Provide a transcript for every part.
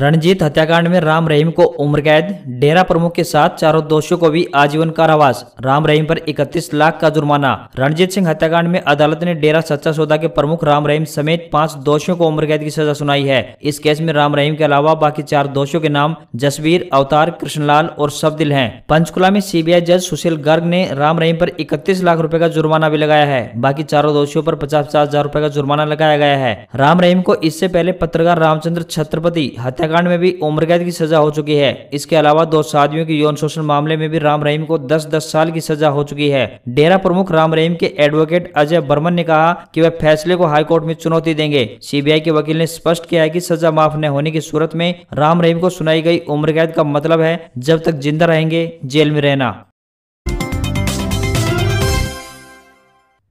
रणजीत हत्याकांड में राम रहीम को उम्र कैद डेरा प्रमुख के साथ चारों दोषियों को भी आजीवन कारावास राम रहीम पर 31 लाख का जुर्माना रणजीत सिंह हत्याकांड में अदालत ने डेरा सच्चा सौदा के प्रमुख राम रहीम समेत पांच दोषियों को उम्र कैद की सजा सुनाई है इस केस में राम रहीम के अलावा बाकी चार दोषियों के नाम जसवीर अवतार कृष्णलाल और सबदिल है पंचकुला में सीबीआई जज सुशील गर्ग ने राम रहीम आरोप इकतीस लाख रूपए का जुर्माना भी लगाया है बाकी चारों दोषियों आरोप पचास पचास हजार का जुर्माना लगाया गया है राम रहीम को इससे पहले पत्रकार रामचंद्र छत्रपति हत्या हत्याकांड में भी कैद की सजा हो चुकी है इसके अलावा दो शादियों के यौन शोषण मामले में भी राम रहीम को दस दस साल की सजा हो चुकी है डेरा प्रमुख राम रहीम के एडवोकेट अजय बर्मन ने कहा कि वह फैसले को हाईकोर्ट में चुनौती देंगे सीबीआई के वकील ने स्पष्ट किया है कि सजा माफ न होने की सूरत में राम रहीम को सुनाई गई कैद का मतलब है जब तक जिंदा रहेंगे जेल में रहना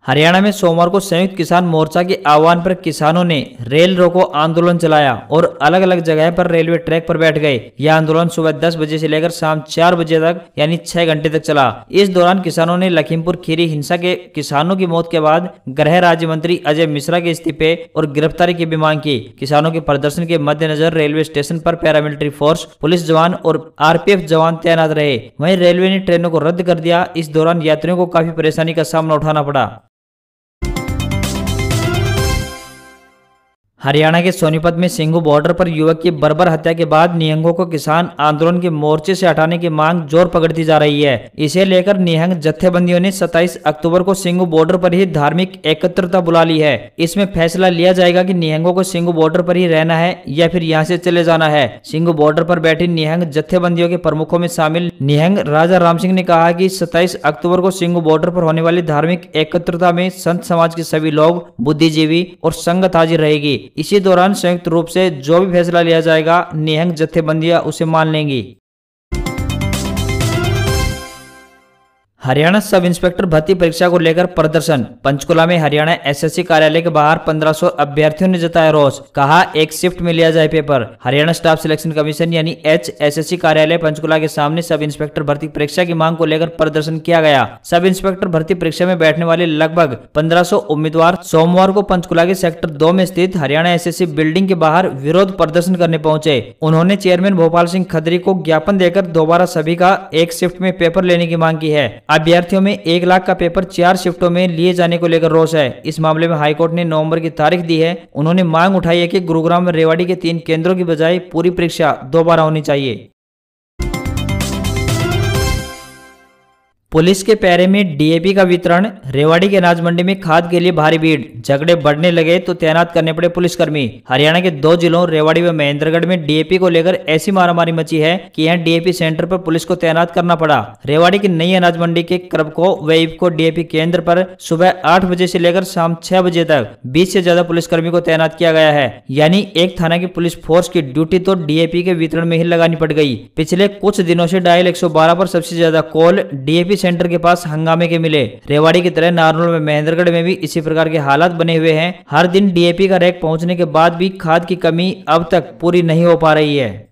हरियाणा में सोमवार को संयुक्त किसान मोर्चा के आह्वान पर किसानों ने रेल रोको आंदोलन चलाया और अलग अलग जगह पर रेलवे ट्रैक पर बैठ गए यह आंदोलन सुबह 10 बजे से लेकर शाम 4 बजे तक यानी 6 घंटे तक चला इस दौरान किसानों ने लखीमपुर खीरी हिंसा के किसानों की मौत के बाद गृह राज्य मंत्री अजय मिश्रा के इस्तीफे और गिरफ्तारी की भी मांग की किसानों के प्रदर्शन के मद्देनजर रेलवे स्टेशन आरोप पैरामिलिट्री फोर्स पुलिस जवान और आर जवान तैनात रहे वही रेलवे ने ट्रेनों को रद्द कर दिया इस दौरान यात्रियों को काफी परेशानी का सामना उठाना पड़ा हरियाणा के सोनीपत में सिंघू बॉर्डर पर युवक की बर्बर हत्या के बाद निहंगों को किसान आंदोलन के मोर्चे से हटाने की मांग जोर पकड़ती जा रही है इसे लेकर निहंग जत्थेबंदियों ने 27 अक्टूबर को सिंघू बॉर्डर पर ही धार्मिक एकत्रता बुला ली है इसमें फैसला लिया जाएगा कि निहंगों को सिंघू बॉर्डर पर ही रहना है या फिर यहाँ से चले जाना है सिंघू बॉर्डर पर बैठी निहंग जत्थेबंदियों के प्रमुखों में शामिल निहंग राजा राम सिंह ने कहा की सताइस अक्टूबर को सिंघू बॉर्डर पर होने वाली धार्मिक एकत्रता में संत समाज के सभी लोग बुद्धिजीवी और संगत हाजिर रहेगी इसी दौरान संयुक्त रूप से जो भी फैसला लिया जाएगा निहंग जत्थेबंदियां उसे मान लेंगी हरियाणा सब इंस्पेक्टर भर्ती परीक्षा को लेकर प्रदर्शन पंचकुला में हरियाणा एसएससी कार्यालय के बाहर 1500 अभ्यर्थियों ने जताया रोष कहा एक शिफ्ट में लिया जाए paper Haryana staff selection commission यानी एच एसएससी कार्यालय पंचकुला के सामने सब इंस्पेक्टर भर्ती परीक्षा की मांग को लेकर प्रदर्शन किया गया सब इंस्पेक्टर भर्ती परीक्षा में बैठने वाले लगभग पंद्रह उम्मीदवार सोमवार को पंचकुला के सेक्टर दो में स्थित हरियाणा एस बिल्डिंग के बाहर विरोध प्रदर्शन करने पहुँचे उन्होंने चेयरमैन भोपाल सिंह खदरी को ज्ञापन देकर दोबारा सभी का एक शिफ्ट में पेपर लेने की मांग की है अभ्यर्थियों में एक लाख का पेपर चार शिफ्टों में लिए जाने को लेकर रोष है इस मामले में हाईकोर्ट ने नवंबर की तारीख दी है उन्होंने मांग उठाई है कि गुरुग्राम में रेवाड़ी के तीन केंद्रों की बजाय पूरी परीक्षा दोबारा होनी चाहिए पुलिस के पैरे में डीएपी का वितरण रेवाड़ी के अनाज मंडी में खाद के लिए भारी भीड़ झगड़े बढ़ने लगे तो तैनात करने पड़े पुलिसकर्मी हरियाणा के दो जिलों रेवाड़ी व महेंद्रगढ़ में डीएपी को लेकर ऐसी मारामारी मची है कि यहां डीएपी सेंटर पर पुलिस को तैनात करना पड़ा रेवाड़ी की नई अनाज मंडी के क्रबको व इपको डीएपी केंद्र पर सुबह आठ बजे से लेकर शाम छह बजे तक बीस से ज्यादा पुलिसकर्मी को तैनात किया गया है यानी एक थाना की पुलिस फोर्स की ड्यूटी तो डीएपी के वितरण में ही लगानी पड़ गई पिछले कुछ दिनों से डायल एक सौ सबसे ज्यादा कॉल डीएपी सेंटर के पास हंगामे के मिले रेवाड़ी की तरह नारनौल में महेंद्रगढ़ में भी इसी प्रकार के हालात बने हुए हैं हर दिन डीएपी का रैक पहुंचने के बाद भी खाद की कमी अब तक पूरी नहीं हो पा रही है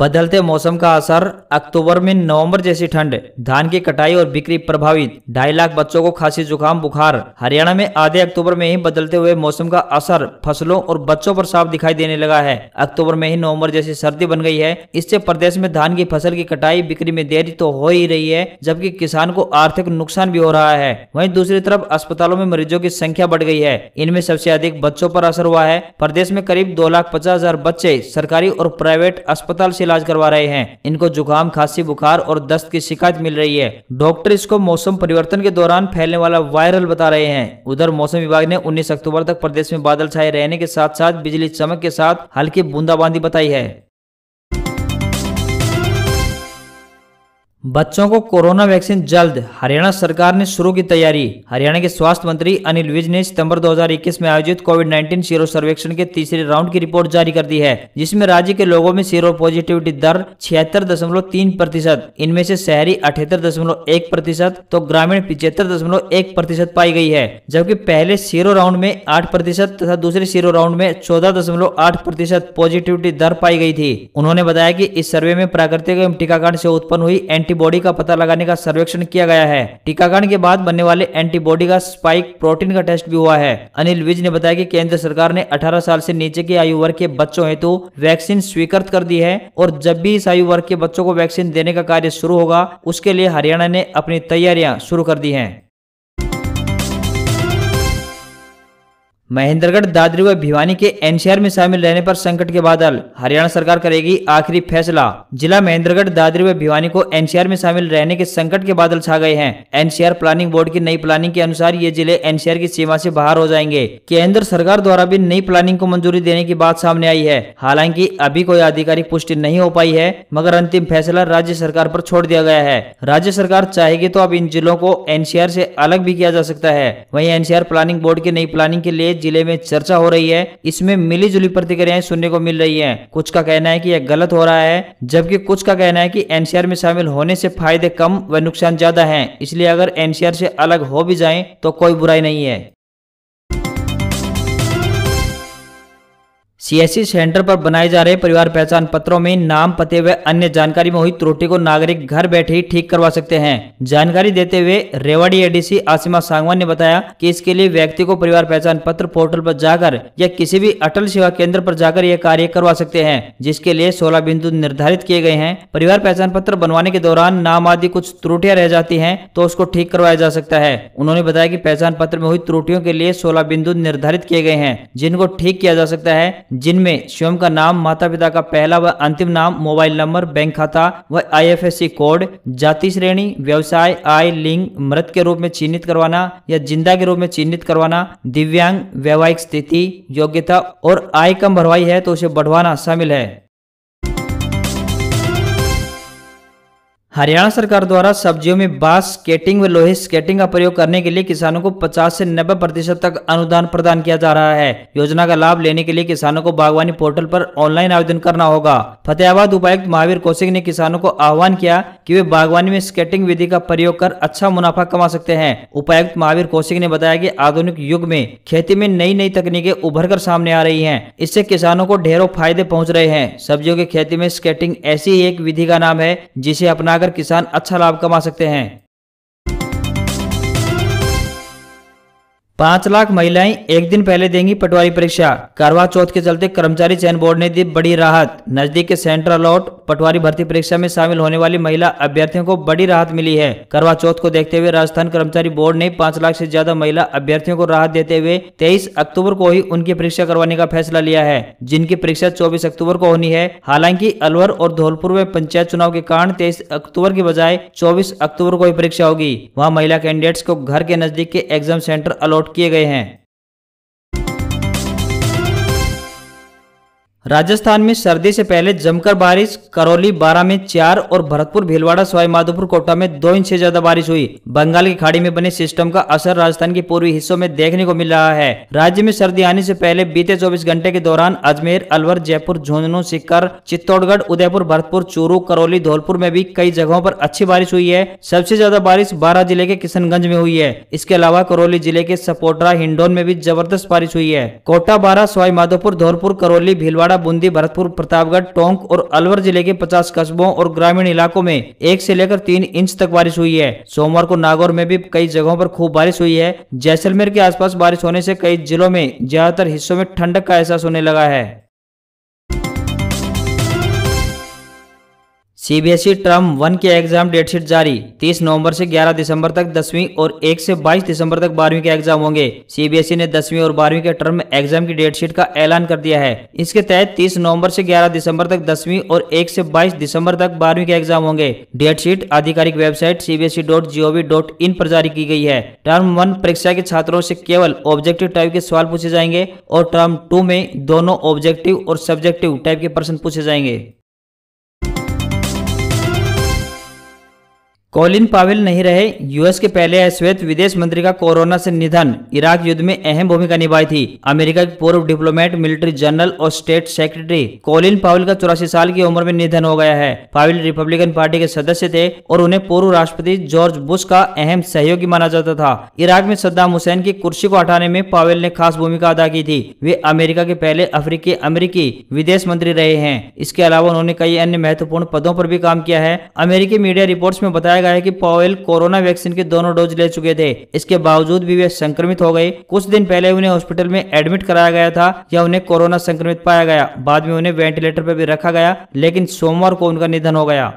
बदलते मौसम का असर अक्टूबर में नवंबर जैसी ठंड धान की कटाई और बिक्री प्रभावित ढाई लाख बच्चों को खांसी जुकाम बुखार हरियाणा में आधे अक्टूबर में ही बदलते हुए मौसम का असर फसलों और बच्चों पर साफ दिखाई देने लगा है अक्टूबर में ही नवंबर जैसी सर्दी बन गई है इससे प्रदेश में धान की फसल की कटाई बिक्री में देरी तो हो ही रही है जबकि किसान को आर्थिक नुकसान भी हो रहा है वही दूसरी तरफ अस्पतालों में मरीजों की संख्या बढ़ गई है इनमें सबसे अधिक बच्चों पर असर हुआ है प्रदेश में करीब दो लाख पचास हजार बच्चे सरकारी और प्राइवेट अस्पताल से इलाज करवा रहे हैं इनको जुकाम खांसी बुखार और दस्त की शिकायत मिल रही है डॉक्टर इसको मौसम परिवर्तन के दौरान फैलने वाला वायरल बता रहे हैं उधर मौसम विभाग ने उन्नीस अक्टूबर तक प्रदेश में बादल छाए रहने के साथ साथ बिजली चमक के साथ हल्की बूंदाबांदी बताई है बच्चों को कोरोना वैक्सीन जल्द हरियाणा सरकार ने शुरू की तैयारी हरियाणा के स्वास्थ्य मंत्री अनिल विज ने सितंबर 2021 में आयोजित कोविड 19 सीरो सर्वेक्षण के तीसरे राउंड की रिपोर्ट जारी कर दी है जिसमें राज्य के लोगों में सीरो पॉजिटिविटी दर छिहत्तर दशमलव तीन प्रतिशत इनमें से शहरी अठहत्तर दशमलव एक प्रतिशत तो ग्रामीण पिछहत्तर दशमलव एक प्रतिशत पाई गई है जबकि पहले सीरो राउंड में आठ प्रतिशत तथा दूसरे सीरो राउंड में चौदह दशमलव आठ प्रतिशत पॉजिटिविटी दर पाई गई थी उन्होंने बताया की इस सर्वे में प्राकृतिक एवं टीकाकरण से उत्पन्न हुई एंटी एंटीबॉडी का पता लगाने का सर्वेक्षण किया गया है टीकाकरण के बाद बनने वाले एंटीबॉडी का स्पाइक प्रोटीन का टेस्ट भी हुआ है अनिल विज ने बताया कि केंद्र सरकार ने 18 साल से नीचे के आयु वर्ग के बच्चों हेतु वैक्सीन स्वीकृत कर दी है और जब भी इस आयु वर्ग के बच्चों को वैक्सीन देने का कार्य शुरू होगा उसके लिए हरियाणा ने अपनी तैयारियां शुरू कर दी है महेंद्रगढ़ दादरी व भिवानी के एनसीआर में शामिल रहने पर संकट के बादल हरियाणा सरकार करेगी आखिरी फैसला जिला महेंद्रगढ़ दादरी व भिवानी को एनसीआर में शामिल रहने के संकट के बादल छा गए हैं एनसीआर प्लानिंग बोर्ड की नई प्लानिंग के अनुसार ये जिले एनसीआर की सीमा से बाहर हो जाएंगे केंद्र सरकार द्वारा भी नई प्लानिंग को मंजूरी देने की बात सामने आई है हालांकि अभी कोई आधिकारिक पुष्टि नहीं हो पाई है मगर अंतिम फैसला राज्य सरकार पर छोड़ दिया गया है राज्य सरकार चाहेगी तो अब इन जिलों को एनसीआर से अलग भी किया जा सकता है वही एनसीआर प्लानिंग बोर्ड की नई प्लानिंग के लिए जिले में चर्चा हो रही है इसमें मिली जुली प्रतिक्रियाएं सुनने को मिल रही है कुछ का कहना है की यह गलत हो रहा है जबकि कुछ का कहना है की एनसीआर में शामिल होने से फायदे कम व नुकसान ज्यादा है इसलिए अगर एनसीआर से अलग हो भी जाए तो कोई बुराई नहीं है सीएससी e सेंटर पर बनाए जा रहे परिवार पहचान पत्रों में नाम पते व अन्य जानकारी में हुई त्रुटि को नागरिक घर बैठे ही ठीक करवा सकते हैं जानकारी देते हुए रेवाड़ी एडीसी आसिमा सांगवान ने बताया कि इसके लिए व्यक्ति को परिवार पहचान पत्र पोर्टल पर जाकर या किसी भी अटल सेवा केंद्र पर जाकर यह कार्य करवा सकते हैं जिसके लिए सोलह बिंदु निर्धारित किए गए हैं परिवार पहचान पत्र बनवाने के दौरान नाम आदि कुछ त्रुटियाँ रह जाती है तो उसको ठीक करवाया जा सकता है उन्होंने बताया की पहचान पत्र में हुई त्रुटियों के लिए सोलह बिंदु निर्धारित किए गए हैं जिनको ठीक किया जा सकता है जिनमें स्वयं का नाम माता पिता का पहला व अंतिम नाम मोबाइल नंबर बैंक खाता व आईएफएससी कोड जाति श्रेणी व्यवसाय आय लिंग मृत के रूप में चिन्हित करवाना या जिंदा के रूप में चिन्हित करवाना दिव्यांग वैवाहिक स्थिति योग्यता और आय कम भरवाई है तो उसे बढ़वाना शामिल है हरियाणा सरकार द्वारा सब्जियों में बांस स्केटिंग व लोहे स्केटिंग का प्रयोग करने के लिए किसानों को 50 से 90 प्रतिशत तक अनुदान प्रदान किया जा रहा है योजना का लाभ लेने के लिए किसानों को बागवानी पोर्टल पर ऑनलाइन आवेदन करना होगा फतेहाबाद उपायुक्त महावीर कौशिक ने किसानों को आह्वान किया कि वे बागवानी में स्केटिंग विधि का प्रयोग कर अच्छा मुनाफा कमा सकते हैं उपायुक्त महावीर कौशिक ने बताया की आधुनिक युग में खेती में नई नई तकनीकें उभर कर सामने आ रही है इससे किसानों को ढेरों फायदे पहुँच रहे हैं सब्जियों की खेती में स्केटिंग ऐसी एक विधि का नाम है जिसे अपना लगाकर किसान अच्छा लाभ कमा सकते हैं पांच लाख महिलाएं एक दिन पहले देंगी पटवारी परीक्षा करवा चौथ के चलते कर्मचारी चयन बोर्ड ने दी बड़ी राहत नजदीक के सेंट्रल लॉट पटवारी भर्ती परीक्षा में शामिल होने वाली महिला अभ्यर्थियों को बड़ी राहत मिली है करवा चौथ को देखते हुए राजस्थान कर्मचारी बोर्ड ने पांच लाख से ज्यादा महिला अभ्यर्थियों को राहत देते हुए तेईस अक्टूबर को ही उनकी परीक्षा करवाने का फैसला लिया है जिनकी परीक्षा चौबीस अक्टूबर को होनी है हालांकि अलवर और धौलपुर में पंचायत चुनाव के कारण तेईस अक्टूबर के बजाय चौबीस अक्टूबर को ही परीक्षा होगी वहाँ महिला कैंडिडेट्स को घर के नजदीक के एग्जाम सेंटर अलॉट किए गए हैं राजस्थान में सर्दी से पहले जमकर बारिश करौली बारा में चार और भरतपुर भीलवाड़ा सवाई माधोपुर कोटा में दो इंच से ज्यादा बारिश हुई बंगाल की खाड़ी में बने सिस्टम का असर राजस्थान के पूर्वी हिस्सों में देखने को मिल रहा है राज्य में सर्दी आने से पहले बीते 24 घंटे के दौरान अजमेर अलवर जयपुर झुंझुनू सिक्कर चित्तौड़गढ़ उदयपुर भरतपुर चूरू करौली धौलपुर में भी कई जगहों पर अच्छी बारिश हुई है सबसे ज्यादा बारिश बारह जिले के किशनगंज में हुई है इसके अलावा करौली जिले के सपोटरा हिंडोन में भी जबरदस्त बारिश हुई है कोटा बारह सवाई माधोपुर धौलपुर करौली भीलवाड़ा छिंदवाड़ा बूंदी भरतपुर प्रतापगढ़ टोंक और अलवर जिले के पचास कस्बों और ग्रामीण इलाकों में एक से लेकर तीन इंच तक बारिश हुई है सोमवार को नागौर में भी कई जगहों पर खूब बारिश हुई है जैसलमेर के आसपास बारिश होने से कई जिलों में ज्यादातर हिस्सों में ठंडक का एहसास होने लगा है सीबीएसई टर्म वन के एग्जाम डेटशीट जारी 30 नवंबर से 11 दिसंबर तक दसवीं और 1 से 22 दिसंबर तक बारहवीं के एग्जाम होंगे सीबीएसई e ने दसवीं और बारहवीं के टर्म एग्जाम की डेटशीट का ऐलान कर दिया है इसके तहत 30 नवंबर से 11 दिसंबर तक दसवीं और 1 से 22 दिसंबर तक बारहवीं के एग्जाम होंगे डेटशीट आधिकारिक वेबसाइट सीबीएसई e पर जारी की गई है टर्म वन परीक्षा के छात्रों से केवल ऑब्जेक्टिव टाइप के सवाल पूछे जाएंगे और टर्म टू में दोनों ऑब्जेक्टिव और सब्जेक्टिव टाइप के प्रश्न पूछे जाएंगे कॉलिन पावेल नहीं रहे यूएस के पहले श्वेत विदेश मंत्री का कोरोना से निधन इराक युद्ध में अहम भूमिका निभाई थी अमेरिका के पूर्व डिप्लोमेट मिलिट्री जनरल और स्टेट सेक्रेटरी कॉलिन पावेल का चौरासी साल की उम्र में निधन हो गया है पावेल रिपब्लिकन पार्टी के सदस्य थे और उन्हें पूर्व राष्ट्रपति जॉर्ज बुश का अहम सहयोगी माना जाता था इराक में सद्दाम हुसैन की कुर्सी को हटाने में पावेल ने खास भूमिका अदा की थी वे अमेरिका के पहले अफ्रीकी अमेरिकी विदेश मंत्री रहे हैं इसके अलावा उन्होंने कई अन्य महत्वपूर्ण पदों पर भी काम किया है अमेरिकी मीडिया रिपोर्ट में बताया गया है कि पॉवेल कोरोना वैक्सीन के दोनों डोज ले चुके थे इसके बावजूद भी वे संक्रमित हो गए कुछ दिन पहले उन्हें हॉस्पिटल में एडमिट कराया गया था या उन्हें कोरोना संक्रमित पाया गया बाद में उन्हें वेंटिलेटर पर भी रखा गया लेकिन सोमवार को उनका निधन हो गया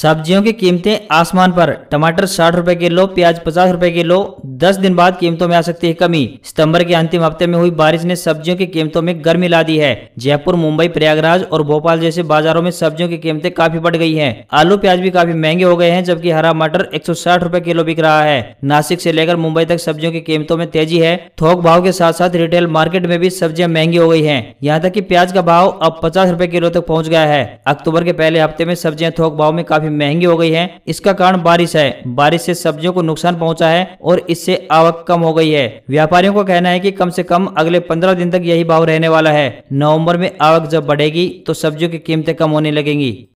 सब्जियों की कीमतें आसमान पर टमाटर साठ रुपए किलो प्याज पचास रुपए किलो दस दिन बाद कीमतों में आ सकती है कमी सितंबर के अंतिम हफ्ते में हुई बारिश ने सब्जियों की कीमतों में गर्मी ला दी है जयपुर मुंबई प्रयागराज और भोपाल जैसे बाजारों में सब्जियों की कीमतें काफी बढ़ गई हैं आलू प्याज भी काफी महंगे हो गए हैं जबकि हरा मटर एक सौ किलो बिक रहा है नासिक से लेकर मुंबई तक सब्जियों की कीमतों में तेजी है थोक भाव के साथ साथ रिटेल मार्केट में भी सब्जियाँ महंगी हो गई है यहाँ तक की प्याज का भाव अब पचास किलो तक पहुँच गया है अक्टूबर के पहले हफ्ते में सब्जियाँ थोक भाव में काफी महंगी हो गई है इसका कारण बारिश है बारिश से सब्जियों को नुकसान पहुंचा है और इससे आवक कम हो गई है व्यापारियों का कहना है कि कम से कम अगले पंद्रह दिन तक यही भाव रहने वाला है नवंबर में आवक जब बढ़ेगी तो सब्जियों की कीमतें कम होने लगेंगी